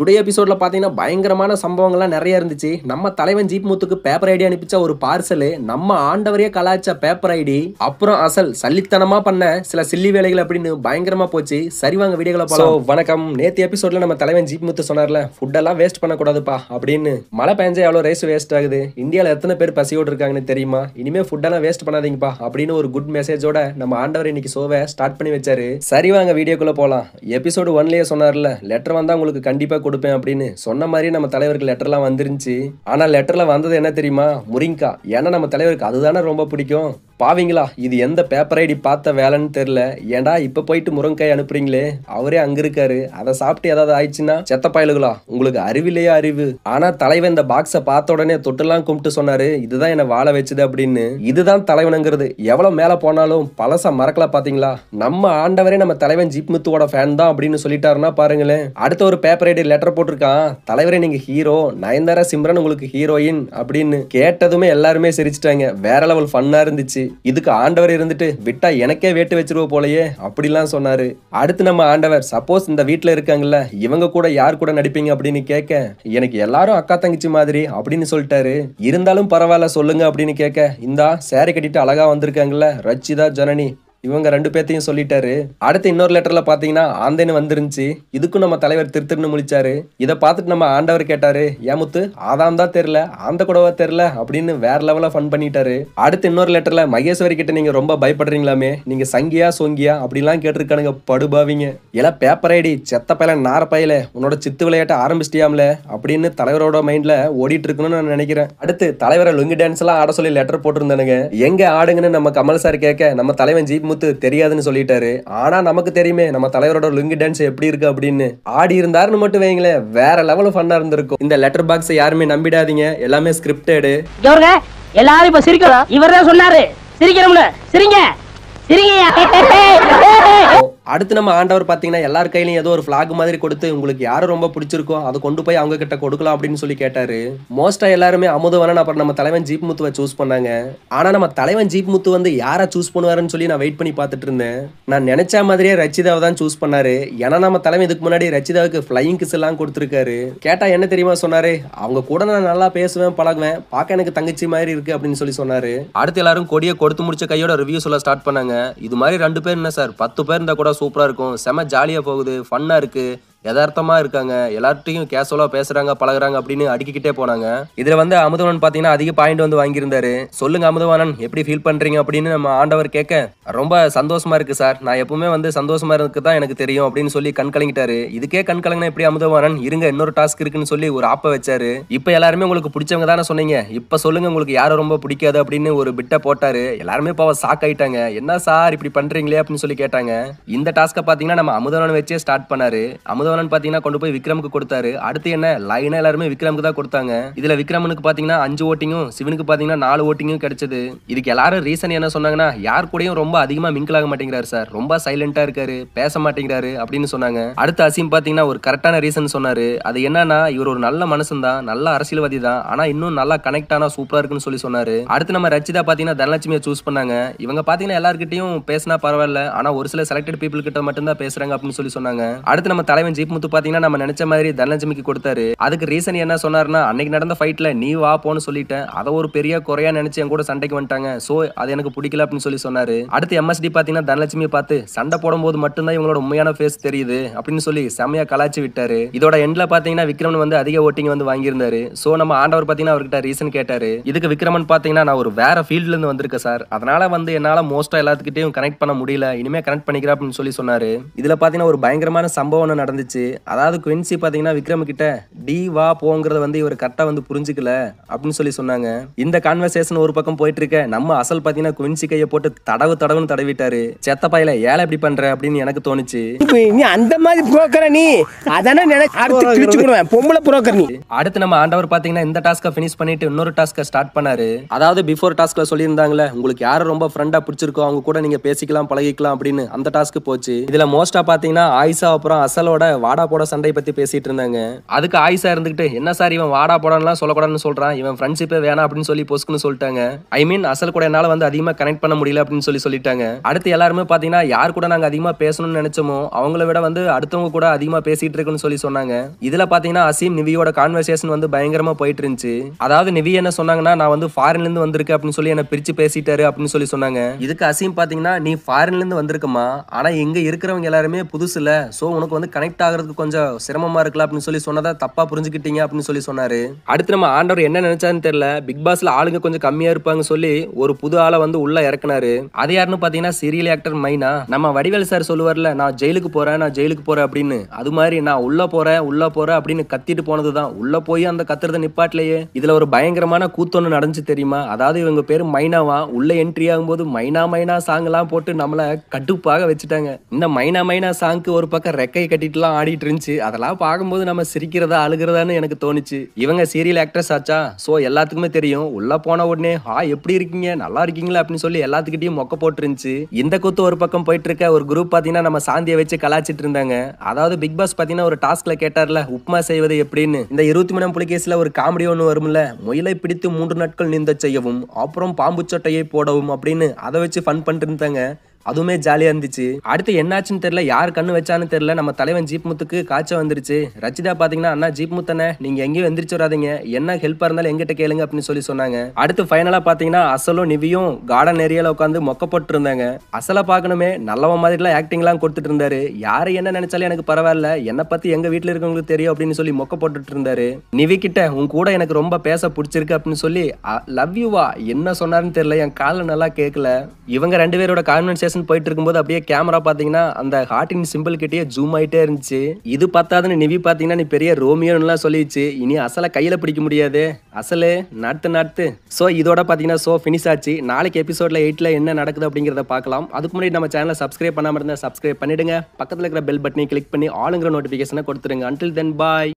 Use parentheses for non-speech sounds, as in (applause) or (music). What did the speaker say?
today எபிசோடில் பார்த்தீங்கன்னா பயங்கரமான சம்பவங்கள்லாம் நிறைய இருந்துச்சு நம்ம தலைவன் ஜீப் முத்துக்கு பேப்பர் ஐடி அனுப்பிச்ச ஒரு பார்சல் நம்ம ஆண்டவரே கலாச்ச பேப்பர் ஐடி அப்புறம் அசல் சல்லித்தனமாக பண்ண சில சில்லி வேலைகள் அப்படின்னு பயங்கரமாக போச்சு சரி வாங்க வீடியோல போலாம் வணக்கம் நேற்று எபிசோட்ல நம்ம தலைவன் ஜீப் முத்து சொன்னார்ல ஃபுட்டெல்லாம் வேஸ்ட் பண்ணக்கூடாதுப்பா அப்படின்னு மழை பெஞ்ச எவ்வளோ ரேஸ் வேஸ்ட் ஆகுது இந்தியாவில் எத்தனை பேர் பசியோடு இருக்காங்கன்னு தெரியுமா இனிமேல் ஃபுட்டெல்லாம் வேஸ்ட் பண்ணாதீங்கப்பா அப்படின்னு ஒரு குட் மெசேஜோட நம்ம ஆண்டவர் இன்னைக்கு சோவை ஸ்டார்ட் பண்ணி வச்சாரு சரி வாங்க வீடியோக்குள்ளே போகலாம் எபிசோடு ஒன்லேயே சொன்னார்ல லெட்டர் வந்தால் உங்களுக்கு கண்டிப்பாக கொடுப்பேன் அப்படின்னு சொன்ன மாதிரி நம்ம தலைவருக்கு லெட்டர்லாம் வந்துருந்துச்சு ஆனால் லெட்டரில் வந்தது என்ன தெரியுமா முரிங்கா ஏன்னா நம்ம தலைவருக்கு அதுதானே ரொம்ப பிடிக்கும் பாவீங்களா இது எந்த பேப்பர் ஐடி பார்த்த வேலைன்னு தெரில ஏண்டா இப்போ போயிட்டு முருங்கைக்காய் அனுப்புறீங்களே அவரே அங்க இருக்காரு அதை சாப்பிட்டு ஏதாவது ஆயிடுச்சுன்னா செத்த பயலுகளா உங்களுக்கு அறிவிலேயே அறிவு ஆனா தலைவன் இந்த பாக்ஸை பார்த்த உடனே தொட்டுலாம் கும்பிட்டு சொன்னாரு இதுதான் என்னை வாழ வச்சுது அப்படின்னு இதுதான் தலைவனுங்கிறது எவ்வளவு மேல போனாலும் பழச மறக்கல பாத்தீங்களா நம்ம ஆண்டவரே நம்ம தலைவன் ஜீப் முத்துவோட ஃபேன் தான் அப்படின்னு சொல்லிட்டாருன்னா பாருங்களேன் அடுத்த ஒரு பேப்பர் ஐடி லெட்டர் போட்டிருக்கான் தலைவரே நீங்க ஹீரோ நயன்தாரா சிம்ரன் உங்களுக்கு ஹீரோயின் அப்படின்னு கேட்டதுமே எல்லாருமே சிரிச்சிட்டாங்க வேற லெவல் ஃபன்னா இருந்துச்சு இதுக்கு ஆண்டவர் இருந்துட்டு விட்டா எனக்கே வேட்டு வச்சிருவோ போலயே அப்படிலாம் சொன்னாரு அடுத்து நம்ம ஆண்டவர் சப்போஸ் இந்த வீட்டுல இருக்காங்கல்ல இவங்க கூட யார் கூட நடிப்பீங்க அப்படின்னு கேட்க எனக்கு எல்லாரும் அக்கா தங்கச்சி மாதிரி அப்படின்னு சொல்லிட்டாரு இருந்தாலும் பரவாயில்ல சொல்லுங்க அப்படின்னு கேட்க இந்தா சேரை கட்டிட்டு அழகா வந்திருக்காங்கல்ல ரச்சிதா ஜனனி இவங்க ரெண்டு பேர்த்தையும் சொல்லிட்டாரு அடுத்து இன்னொரு லெட்டர்ல பாத்தீங்கன்னா ஆந்தைன்னு வந்துருந்துச்சு இதுக்கும் நம்ம தலைவர் திருத்திருன்னு முடிச்சாரு இதை பார்த்துட்டு நம்ம ஆண்டவர் கேட்டாரு ஏமுத்து ஆதாம் தான் தெரியல ஆந்த கூடவா தெரியல அப்படின்னு வேற லெவலா ஃபன் பண்ணிட்டாரு அடுத்து இன்னொரு லெட்டர்ல மகேஸ்வரி கிட்ட நீங்க ரொம்ப பயப்படுறீங்களாமே நீங்க சங்கியா சொங்கியா அப்படிலாம் கேட்டிருக்கானுங்க படுபாவிங்க எல்லாம் பேப்பர் ஐடி செத்த பையல நார பையல உன்னோட சித்து விளையாட்ட ஆரம்பிச்சிட்டியாம்ல அப்படின்னு தலைவரோட மைண்ட்ல ஓடிட்டு இருக்கணும்னு நான் நினைக்கிறேன் அடுத்து தலைவரை லுங்கு டான்ஸ் எல்லாம் ஆட சொல்லி லெட்டர் போட்டிருந்தானுங்க எங்க ஆடுங்கன்னு நம்ம கமல் சார் கேட்க நம்ம தலைவன் ஜீப் முத்து தெரியாதுன்னு சொல்லிட்டாரு ஆனா நமக்கு தெரியுமே நம்ம தலைவரோட லுங்கி டான்ஸ் எப்படி இருக்கு அப்படின்னு ஆடி இருந்தாருன்னு மட்டும் வைங்களேன் வேற லெவல் ஃபன்னா இருந்திருக்கும் இந்த லெட்டர் பாக்ஸ் யாருமே நம்பிடாதீங்க எல்லாமே ஸ்கிரிப்டடு எல்லாரும் இப்ப சிரிக்கிறோம் இவர் தான் சொன்னாரு சிரிக்கிறோம்ல சிரிங்க சிரிங்க (laughs) அடுத்து நம்ம ஆண்டவர் பார்த்தீங்கன்னா எல்லார் கையிலையும் ஏதோ ஒரு ஃப்ளாக் மாதிரி கொடுத்து உங்களுக்கு யாரும் ரொம்ப பிடிச்சிருக்கோ அதை கொண்டு போய் அவங்க கிட்ட கொடுக்கலாம் அப்படின்னு சொல்லி கேட்டாரு மோஸ்டா எல்லாருமே அமுதவனன் அப்புறம் நம்ம தலைவன் ஜீப் முத்துவை சூஸ் பண்ணாங்க ஆனா நம்ம தலைவன் ஜீப் முத்து வந்து யாரை சூஸ் பண்ணுவாருன்னு சொல்லி நான் வெயிட் பண்ணி பார்த்துட்டு இருந்தேன் நான் நினைச்ச மாதிரியே ரச்சிதாவை தான் சூஸ் பண்ணாரு ஏன்னா நம்ம தலைவன் இதுக்கு முன்னாடி ரச்சிதாவுக்கு ஃபிளையிங் கிஸ் எல்லாம் கொடுத்துருக்காரு கேட்டா என்ன தெரியுமா சொன்னாரு அவங்க கூட நான் நல்லா பேசுவேன் பழகுவேன் பார்க்க எனக்கு தங்கச்சி மாதிரி இருக்கு அப்படின்னு சொல்லி சொன்னாரு அடுத்து எல்லாரும் கொடியை கொடுத்து முடிச்ச கையோட ரிவ்யூ சொல்ல ஸ்டார்ட் பண்ணாங்க இது மாதிரி ரெண்டு பேர் என்ன சார் பத்து பேர் இருந்தா கூட சூப்பராக இருக்கும் செம ஜாலியாக போகுது ஃபன்னாக இருக்குது யதார்த்தமாக இருக்காங்க எல்லார்ட்டையும் கேசுவலாக பேசுகிறாங்க பழகுறாங்க அப்படின்னு அடிக்கிட்டே போனாங்க இதில் வந்து அமுதவானன் பார்த்தீங்கன்னா அதிக பாயிண்ட் வந்து வாங்கியிருந்தாரு சொல்லுங்க அமுதவானன் எப்படி ஃபீல் பண்ணுறீங்க அப்படின்னு நம்ம ஆண்டவர் கேட்க ரொம்ப சந்தோஷமா இருக்கு சார் நான் எப்பவுமே வந்து சந்தோஷமா இருக்கு தான் எனக்கு தெரியும் அப்படின்னு சொல்லி கண் கலங்கிட்டாரு இதுக்கே கண் எப்படி அமுதவானன் இருங்க இன்னொரு டாஸ்க் இருக்குன்னு சொல்லி ஒரு ஆப்பை வச்சாரு இப்போ எல்லாருமே உங்களுக்கு பிடிச்சவங்க தானே சொன்னீங்க இப்போ சொல்லுங்க உங்களுக்கு யாரும் ரொம்ப பிடிக்காது அப்படின்னு ஒரு பிட்டை போட்டாரு எல்லாருமே இப்போ ஷாக் ஆயிட்டாங்க என்ன சார் இப்படி பண்றீங்களே அப்படின்னு சொல்லி கேட்டாங்க இந்த டாஸ்க்கை பார்த்தீங்கன்னா நம்ம அமுதவானன் வச்சே ஸ்டார்ட் பண்ணாரு அமுதவன் தவலைன்னு பாத்தீங்கன்னா கொண்டு போய் விக்ரமுக்கு கொடுத்தாரு அடுத்து என்ன லைனா எல்லாருமே விக்ரமுக்கு தான் கொடுத்தாங்க இதுல விக்ரமனுக்கு பாத்தீங்கன்னா அஞ்சு ஓட்டிங்கும் சிவனுக்கு பாத்தீங்கன்னா நாலு ஓட்டிங்கும் கிடைச்சது இதுக்கு எல்லாரும் ரீசன் என்ன சொன்னாங்கன்னா யார் கூடயும் ரொம்ப அதிகமா மிங்கிள் ஆக மாட்டேங்கிறாரு சார் ரொம்ப சைலண்டா இருக்காரு பேச மாட்டேங்கிறாரு அப்படின்னு சொன்னாங்க அடுத்து அசீம் பாத்தீங்கன்னா ஒரு கரெக்டான ரீசன் சொன்னாரு அது என்னன்னா இவர் ஒரு நல்ல மனசன் தான் நல்ல அரசியல்வாதி தான் ஆனா இன்னும் நல்லா கனெக்ட் ஆனா சூப்பரா இருக்குன்னு சொல்லி சொன்னாரு அடுத்து நம்ம ரச்சிதா பாத்தீங்கன்னா தனலட்சுமியை சூஸ் பண்ணாங்க இவங்க பாத்தீங்கன்னா எல்லாருக்கிட்டையும் பேசினா பரவாயில்ல ஆனா ஒரு சில செலக்டட் பீப்புள் கிட்ட மட்டும் தான் பேசுறாங்க அப்படின்னு சொல்லி சொன்னாங்க அடுத்து நம்ம தலைவன் ஜி பிரதீப் முத்து பாத்தீங்கன்னா நம்ம நினைச்ச மாதிரி தனலட்சுமிக்கு கொடுத்தாரு அதுக்கு ரீசன் என்ன சொன்னாருன்னா அன்னைக்கு நடந்த ஃபைட்ல நீ வா போன்னு சொல்லிட்டேன் அதை ஒரு பெரிய குறையா நினைச்சு என் கூட சண்டைக்கு வந்துட்டாங்க சோ அது எனக்கு பிடிக்கல அப்படின்னு சொல்லி சொன்னாரு அடுத்து எம்எஸ்டி பாத்தீங்கன்னா தனலட்சுமி பார்த்து சண்டை போடும்போது மட்டும்தான் இவங்களோட உண்மையான ஃபேஸ் தெரியுது அப்படின்னு சொல்லி செமையா கலாச்சி விட்டாரு இதோட எண்ட்ல பாத்தீங்கன்னா விக்ரமன் வந்து அதிக ஓட்டிங் வந்து வாங்கியிருந்தாரு சோ நம்ம ஆண்டவர் பாத்தீங்கன்னா அவர்கிட்ட ரீசன் கேட்டாரு இதுக்கு விக்ரமன் பாத்தீங்கன்னா நான் ஒரு வேற ஃபீல்ட்ல இருந்து வந்திருக்கேன் சார் அதனால வந்து என்னால மோஸ்டா எல்லாத்துக்கிட்டையும் கனெக்ட் பண்ண முடியல இனிமே கனெக்ட் பண்ணிக்கிறேன் அப்படின்னு சொல்லி சொன்னாரு இதுல பாத்தீங்கன்னா ஒரு பயங்கரமான சம்பவம் நடந்துச்சு ஆச்சு அதாவது குவின்சி பார்த்தீங்கன்னா விக்ரம் கிட்ட டி வா போங்கிறத வந்து இவர் கரெக்டாக வந்து புரிஞ்சுக்கல அப்படின்னு சொல்லி சொன்னாங்க இந்த கான்வர்சேஷன் ஒரு பக்கம் போயிட்டு இருக்க நம்ம அசல் பார்த்தீங்கன்னா குவின்சி கையை போட்டு தடவு தடவுன்னு தடவிட்டாரு செத்த செத்தப்பாயில ஏழை எப்படி பண்ற அப்படின்னு எனக்கு தோணுச்சு நீ அந்த மாதிரி புரோக்கர நீ அதான நினைச்சு பொம்பள புரோக்கர் நீ அடுத்து நம்ம ஆண்டவர் பார்த்தீங்கன்னா இந்த டாஸ்க்கை ஃபினிஷ் பண்ணிட்டு இன்னொரு டாஸ்க்கை ஸ்டார்ட் பண்ணாரு அதாவது பிஃபோர் டாஸ்க்ல சொல்லியிருந்தாங்களே உங்களுக்கு யாரை ரொம்ப ஃப்ரெண்டா பிடிச்சிருக்கோ அவங்க கூட நீங்க பேசிக்கலாம் பழகிக்கலாம் அப்படின்னு அந்த டாஸ்க்கு போச்சு இதுல மோஸ்டா பாத்தீங்கன்னா ஆயிஷா அப்புறம் அசலோட வாடா போட சண்டை பத்தி பேசிட்டு இருந்தாங்க அதுக்கு ஆயிஷா இருந்துகிட்டு என்ன சார் இவன் வாடா போடான்லாம் சொல்லக்கூடாதுன்னு சொல்றான் இவன் ஃப்ரெண்ட்ஷிப்பே வேணாம் அப்படின்னு சொல்லி போஸ்க்குன்னு சொல்லிட்டாங்க ஐ மீன் அசல் கூட என்னால வந்து அதிகமா கனெக்ட் பண்ண முடியல அப்படின்னு சொல்லி சொல்லிட்டாங்க அடுத்து எல்லாருமே பாத்தீங்கன்னா யார் கூட நாங்க அதிகமா பேசணும்னு நினைச்சோமோ அவங்கள விட வந்து அடுத்தவங்க கூட அதிகமா பேசிட்டு இருக்குன்னு சொல்லி சொன்னாங்க இதுல பாத்தீங்கன்னா அசீம் நிவியோட கான்வர்சேஷன் வந்து பயங்கரமா போயிட்டு இருந்துச்சு அதாவது நிவி என்ன சொன்னாங்கன்னா நான் வந்து ஃபாரின்ல இருந்து வந்திருக்கேன் அப்படின்னு சொல்லி என்ன பிரிச்சு பேசிட்டாரு அப்படின்னு சொல்லி சொன்னாங்க இதுக்கு அசீம் பாத்தீங்கன்னா நீ ஃபாரின்ல இருந்து வந்திருக்கமா ஆனா இங்க இருக்கிறவங்க எல்லாருமே புதுசுல சோ உனக்கு வந்து கனெக்ட் ஆகிறதுக்கு கொஞ்சம் சிரமமா இருக்கலாம் அப்படின்னு சொல்லி சொன்னதா தப்பா புரிஞ்சுக்கிட்டீங்க அப்படின்னு சொல்லி சொன்னாரு அடுத்து நம்ம ஆண்டவர் என்ன நினைச்சான்னு தெரியல பிக் பாஸ்ல ஆளுங்க கொஞ்சம் கம்மியா இருப்பாங்க சொல்லி ஒரு புது ஆளை வந்து உள்ள இறக்குனாரு அது யாருன்னு பாத்தீங்கன்னா சீரியல் ஆக்டர் மைனா நம்ம வடிவேல் சார் சொல்லுவார்ல நான் ஜெயிலுக்கு போறேன் நான் ஜெயிலுக்கு போறேன் அப்படின்னு அது மாதிரி நான் உள்ள போறேன் உள்ள போறேன் அப்படின்னு கத்திட்டு போனதுதான் உள்ள போய் அந்த கத்துறத நிப்பாட்டிலேயே இதுல ஒரு பயங்கரமான கூத்தொன்னு நடந்துச்சு தெரியுமா அதாவது இவங்க பேர் மைனாவா உள்ள என்ட்ரி ஆகும்போது மைனா மைனா சாங் எல்லாம் போட்டு நம்மள கட்டுப்பாக வச்சுட்டாங்க இந்த மைனா மைனா சாங்க்கு ஒரு பக்கம் ரெக்கை கட்டிட்டுலாம் எல்லாம் ஆடிட்டு இருந்துச்சு அதெல்லாம் பார்க்கும்போது நம்ம சிரிக்கிறதா அழுகிறதான்னு எனக்கு தோணுச்சு இவங்க சீரியல் ஆக்ட்ரஸ் ஆச்சா ஸோ எல்லாத்துக்குமே தெரியும் உள்ள போன உடனே ஹா எப்படி இருக்கீங்க நல்லா இருக்கீங்களா அப்படின்னு சொல்லி எல்லாத்துக்கிட்டையும் மொக்க போட்டுருந்துச்சு இந்த குத்து ஒரு பக்கம் போயிட்டு இருக்க ஒரு குரூப் பார்த்தீங்கன்னா நம்ம சாந்தியை வச்சு கலாச்சிட்டு இருந்தாங்க அதாவது பிக் பாஸ் பார்த்தீங்கன்னா ஒரு டாஸ்க்ல கேட்டார்ல உப்மா செய்வது எப்படின்னு இந்த இருபத்தி மூணாம் புலிகேசில் ஒரு காமெடி ஒன்று வரும்ல முயலை பிடித்து மூன்று நாட்கள் நீந்த செய்யவும் அப்புறம் பாம்பு சட்டையை போடவும் அப்படின்னு அதை வச்சு ஃபன் பண்ணிட்டு இருந்தாங்க அதுவுமே ஜாலியாக இருந்துச்சு அடுத்து என்னாச்சுன்னு தெரியல யார் கண்ணு வச்சான்னு தெரியல நம்ம தலைவன் ஜீப் முத்துக்கு காய்ச்சல் வந்துருச்சு ரச்சிதா பார்த்தீங்கன்னா அண்ணா ஜீப் முத்தனே நீங்கள் எங்கேயும் எந்திரிச்சு வராதிங்க என்ன ஹெல்ப்பாக இருந்தாலும் எங்கிட்ட கேளுங்க அப்படின்னு சொல்லி சொன்னாங்க அடுத்து ஃபைனலாக பார்த்தீங்கன்னா அசலும் நிவியும் கார்டன் ஏரியாவில் உட்காந்து மொக்கப்பட்டு இருந்தாங்க அசலை பார்க்கணுமே நல்லவ மாதிரிலாம் ஆக்டிங்லாம் கொடுத்துட்டு இருந்தாரு யார் என்ன நினைச்சாலும் எனக்கு பரவாயில்ல என்னை பற்றி எங்கள் வீட்டில் இருக்கவங்களுக்கு தெரியும் அப்படின்னு சொல்லி மொக்க போட்டுட்டு இருந்தாரு நிவி கிட்ட உன் கூட எனக்கு ரொம்ப பேச பிடிச்சிருக்கு அப்படின்னு சொல்லி லவ் யூவா என்ன சொன்னாருன்னு தெரியல என் காலில் நல்லா கேட்கல இவங்க ரெண்டு பேரோட கான்வென்சேஷன் ரேஸ்னு போயிட்டு இருக்கும்போது அப்படியே கேமரா பார்த்தீங்கன்னா அந்த ஹார்டின் சிம்பிள் கிட்டேயே ஜூம் ஆகிட்டே இருந்துச்சு இது பார்த்தாதுன்னு நிவி பார்த்தீங்கன்னா நீ பெரிய ரோமியோன்னுலாம் சொல்லிடுச்சு இனி அசலை கையில் பிடிக்க முடியாது அசலு நடத்து நடத்து ஸோ இதோட பார்த்தீங்கன்னா ஸோ ஃபினிஷ் ஆச்சு நாளைக்கு எபிசோடில் எயிட்டில் என்ன நடக்குது அப்படிங்கிறத பார்க்கலாம் அதுக்கு முன்னாடி நம்ம சேனலை சப்ஸ்கிரைப் பண்ணாமல் இருந்தால் சப்ஸ்கிரைப் பண்ணிடுங்க பக்கத்தில் இருக்கிற பெல் பட்டனை கிளிக் பண்ணி ஆளுங்கிற நோட்டிஃபிகேஷனை கொடுத்துருங்க அன்டில் தென் பாய்